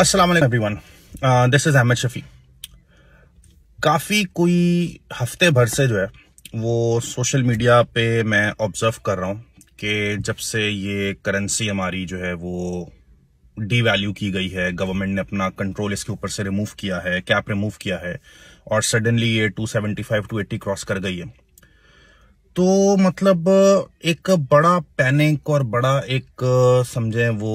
अस्सलाम वालेकुम everyone this is Ahmad Shafi काफ़ी कोई हफ्ते भर से जो है वो सोशल मीडिया पे मैं ऑब्ज़र्व कर रहा हूँ कि जब से ये करेंसी हमारी जो है वो डी वैल्यू की गई है गवर्नमेंट ने अपना कंट्रोल इसके ऊपर से रिमूव किया है कैप रिमूव किया है और सडनली ये 275 280 क्रॉस कर गई है तो मतलब एक बड़ा पैनिक और बड़ा एक समझे वो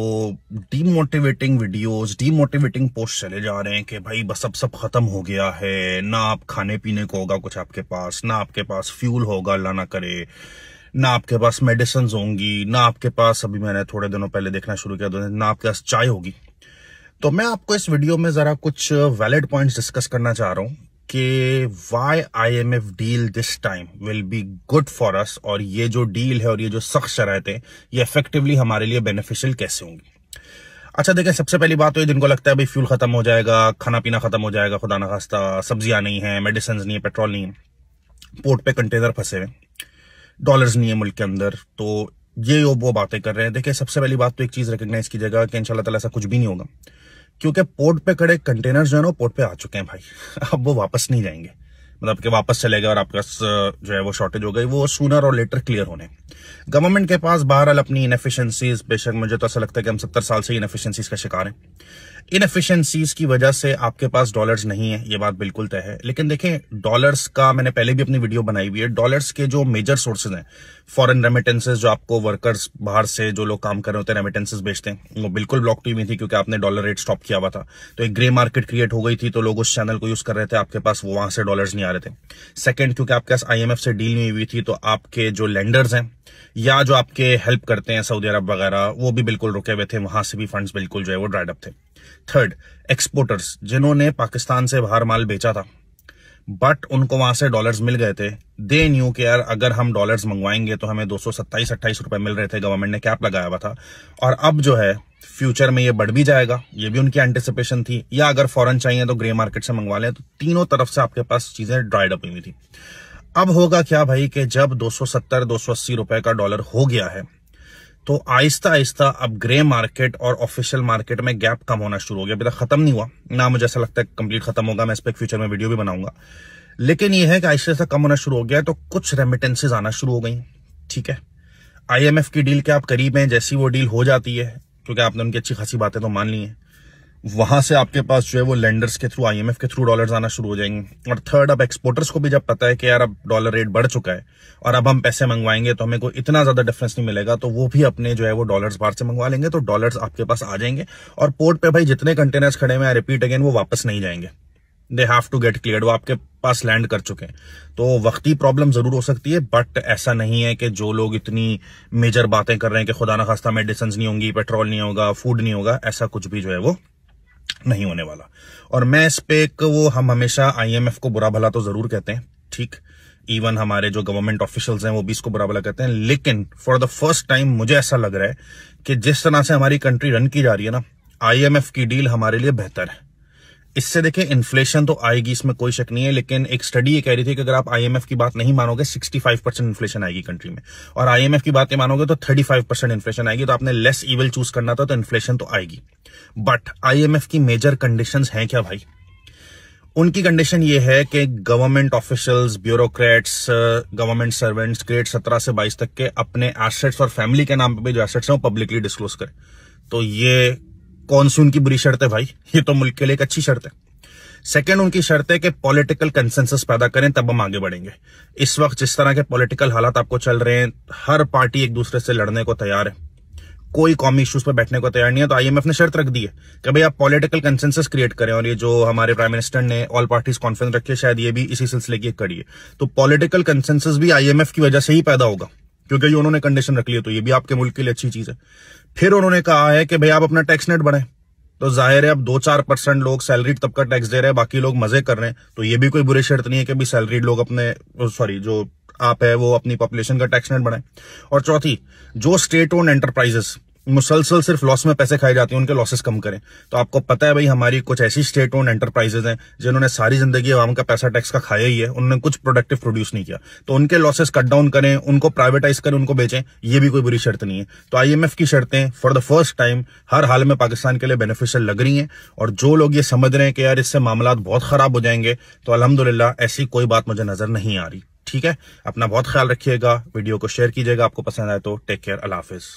डीमोटिवेटिंग वीडियोस डीमोटिवेटिंग पोस्ट चले जा रहे हैं कि भाई बस अब सब खत्म हो गया है ना आप खाने पीने को होगा कुछ आपके पास ना आपके पास फ्यूल होगा अल्लाह ना करे ना आपके पास मेडिसिन होंगी ना आपके पास अभी मैंने थोड़े दिनों पहले देखना शुरू किया ना आपके पास चाय होगी तो मैं आपको इस वीडियो में जरा कुछ वैलिड पॉइंट्स डिस्कस करना चाह रहा हूँ कि why IMF deal this time will be good for us और ये जो डील है और ये जो सख्त शरायतें ये इफेक्टिवली हमारे लिए बेनिफिशियल कैसे होंगी अच्छा देखें सबसे पहली बात तो ये जिनको लगता है भाई फ्यूल खत्म हो जाएगा खाना पीना खत्म हो जाएगा खुदा ना खास्ता सब्जियां नहीं है मेडिसिन नहीं है पेट्रोल नहीं है पोर्ट पे कंटेनर फंसे हुए डॉलर्स नहीं है मुल्क के अंदर तो ये वो बातें कर रहे हैं देखिए सबसे पहली बात तो एक चीज़ रिकग्नाइज कीजिएगा कि इन ताला ऐसा कुछ भी नहीं होगा क्योंकि पोर्ट पे खड़े कंटेनर जो है ना पोर्ट पे आ चुके हैं भाई अब वो वापस नहीं जाएंगे मतलब कि वापस चले गए और आपका जो है वो शॉर्टेज हो गई वो सूनर और लेटर क्लियर होने गवर्नमेंट के पास बहरहाल अपनी इनफिशियंसीज बेशक मुझे तो ऐसा लगता है कि हम सत्तर साल से इनफिशियंसीज का शिकार हैं इनफिशेंसीज की वजह से आपके पास डॉलर्स नहीं है ये बात बिल्कुल तय है लेकिन देखें डॉलर्स का मैंने पहले भी अपनी वीडियो बनाई हुई है डॉलर्स के जो मेजर सोर्सेज हैं फॉरेन रेमिटेंसेज जो आपको वर्कर्स बाहर से जो लोग काम कर रहे होते हैं रेमिटेंसेज बेचते हैं वो बिल्कुल ब्लॉक हुई थी क्योंकि आपने डॉलर रेट स्टॉप किया हुआ था तो एक ग्रे मार्केट क्रिएट हो गई थी तो लोग उस चैनल को यूज कर रहे थे आपके पास वो वहां से डॉलर नहीं आ रहे थे सेकेंड क्योंकि आपके पास आई से डील नहीं हुई थी तो आपके जो लैंडर्स हैं या जो आपके हेल्प करते हैं सऊदी अरब वगैरह वो भी बिल्कुल रुके हुए थे वहां से भी फंड्स बिल्कुल जो है वो ड्राइडअप थे थर्ड एक्सपोर्टर्स जिन्होंने पाकिस्तान से बाहर माल बेचा था बट उनको वहां से डॉलर्स मिल गए थे दे न्यू के यार अगर हम डॉलर्स मंगवाएंगे तो हमें दो सौ रुपए मिल रहे थे गवर्नमेंट ने कैप लगाया हुआ था और अब जो है फ्यूचर में ये बढ़ भी जाएगा ये भी उनकी एंटिसिपेशन थी या अगर फॉरन चाहिए तो ग्रे मार्केट से मंगवा लें तो तीनों तरफ से आपके पास चीजें ड्राइड अप हुई थी अब होगा क्या भाई कि जब 270 280 रुपए का डॉलर हो गया है तो आहिस्ता आहिस्ता अब ग्रे मार्केट और ऑफिशियल मार्केट में गैप कम होना शुरू हो गया अभी तक खत्म नहीं हुआ ना मुझे ऐसा लगता है कंप्लीट खत्म होगा मैं इस पर फ्यूचर में वीडियो भी बनाऊंगा लेकिन यह है कि आहिस्ता आहिस्ता कम होना शुरू हो गया तो कुछ रेमिटेंसेज आना शुरू हो गई ठीक है आईएमएफ की डील के आप करीब हैं जैसी वो डील हो जाती है क्योंकि आपने उनकी अच्छी खासी बातें तो मान ली है वहां से आपके पास जो है वो लैंडर्स के थ्रू आईएमएफ के थ्रू डॉलर्स आना शुरू हो जाएंगे और थर्ड अब एक्सपोर्टर्स को भी जब पता है कि यार अब डॉलर रेट बढ़ चुका है और अब हम पैसे मंगवाएंगे तो हमें को इतना ज्यादा डिफरेंस नहीं मिलेगा तो वो भी अपने जो है वो डॉलर्स बाहर से मंगवा लेंगे तो डॉलर्स आपके पास आ जाएंगे और पोर्ट पे भाई जितने कंटेनर्स खड़े हुए रिपीट अगेन वो वापस नहीं जाएंगे they have to get clear वो आपके पास लैंड कर चुके हैं तो वक्ती प्रॉब्लम जरूर हो सकती है बट ऐसा नहीं है कि जो लोग इतनी मेजर बातें कर रहे हैं कि खुदा ना खास्ता मेडिसन नहीं होंगी पेट्रोल नहीं होगा फूड नहीं होगा ऐसा कुछ भी जो है वो नहीं होने वाला और मैं इस पे वो हम हमेशा आईएमएफ को बुरा भला तो जरूर कहते हैं ठीक इवन हमारे जो गवर्नमेंट ऑफिशियल्स हैं वो भी इसको बुरा भला कहते हैं लेकिन फॉर द फर्स्ट टाइम मुझे ऐसा लग रहा है कि जिस तरह से हमारी कंट्री रन की जा रही है ना आईएमएफ की डील हमारे लिए बेहतर है इससे देखें इन्फ्लेशन तो आएगी इसमें कोई शक नहीं है लेकिन एक स्टडी ये कह रही थी कि अगर आप आईएमएफ की बात नहीं मानोगे 65 परसेंट इन्फ्लेशन आएगी कंट्री में और आईएमएफ की बात नहीं मानोगे तो 35 परसेंट इन्फ्लेशन आएगी तो आपने लेस इवल चूज करना था तो इन्फ्लेशन तो आएगी बट आईएमएफ की मेजर कंडीशंस हैं क्या भाई उनकी कंडीशन ये है कि government officials bureaucrats government servants grade सत्रह से बाईस तक के अपने एसेट्स और फैमिली के नाम पे जो एसेट्स हैं वो पब्लिकली डिस्क्लोज करें तो ये कौन सी उनकी बुरी शर्त है भाई ये तो मुल्क के लिए एक अच्छी शर्त है सेकेंड उनकी शर्त है कि पॉलिटिकल कंसेंसस पैदा करें तब हम आगे बढ़ेंगे इस वक्त जिस तरह के पॉलिटिकल हालात आपको चल रहे हैं हर पार्टी एक दूसरे से लड़ने को तैयार है कोई कॉमी इश्यूज पर बैठने को तैयार नहीं है तो आईएमएफ ने शर्त रख दी है कि भाई आप पॉलिटिकल कंसेंसस क्रिएट करें और ये जो हमारे प्राइम मिनिस्टर ने ऑल पार्टीज कॉन्फ्रेंस रखी है शायद ये भी इसी सिलसिले की कड़ी है तो पॉलिटिकल कंसेंसस भी आईएमएफ की वजह से ही पैदा होगा क्योंकि ये उन्होंने कंडीशन रख लिया तो ये भी आपके मुल्क के लिए अच्छी चीज है फिर उन्होंने कहा है कि भाई आप अपना टैक्स नेट बढ़ाएं तो जाहिर है अब दो चार परसेंट लोग सैलरीड का टैक्स दे रहे हैं बाकी लोग मजे कर रहे हैं तो ये भी कोई बुरी शर्त नहीं है कि अभी सैलरीड लोग अपने सॉरी जो आप है वो अपनी पॉपुलेशन का टैक्स नेट बढ़ाएं और चौथी जो स्टेट ओन एंटरप्राइजेस मुसलसल सिर्फ लॉस में पैसे खाए जाते हैं उनके लॉसेस कम करें तो आपको पता है भाई हमारी कुछ ऐसी स्टेट ओन एंटरप्राइजेज हैं जिन्होंने सारी जिंदगी आवाम का पैसा टैक्स का खाया ही है उन्होंने कुछ प्रोडक्टिव प्रोड्यूस नहीं किया तो उनके लॉसेस कट डाउन करें उनको प्राइवेटाइज करें उनको बेचें ये भी कोई बुरी शर्त नहीं है तो आई की शर्तें फॉर द फर्स्ट टाइम हर हाल में पाकिस्तान के लिए बेनिफिशियल लग रही है और जो लोग ये समझ रहे हैं कि यार इससे मामला बहुत खराब हो जाएंगे तो अलहमदुल्ला ऐसी कोई बात मुझे नजर नहीं आ रही ठीक है अपना बहुत ख्याल रखिएगा वीडियो को शेयर कीजिएगा आपको पसंद आए तो टेक केयर अल्लाह हाफिज़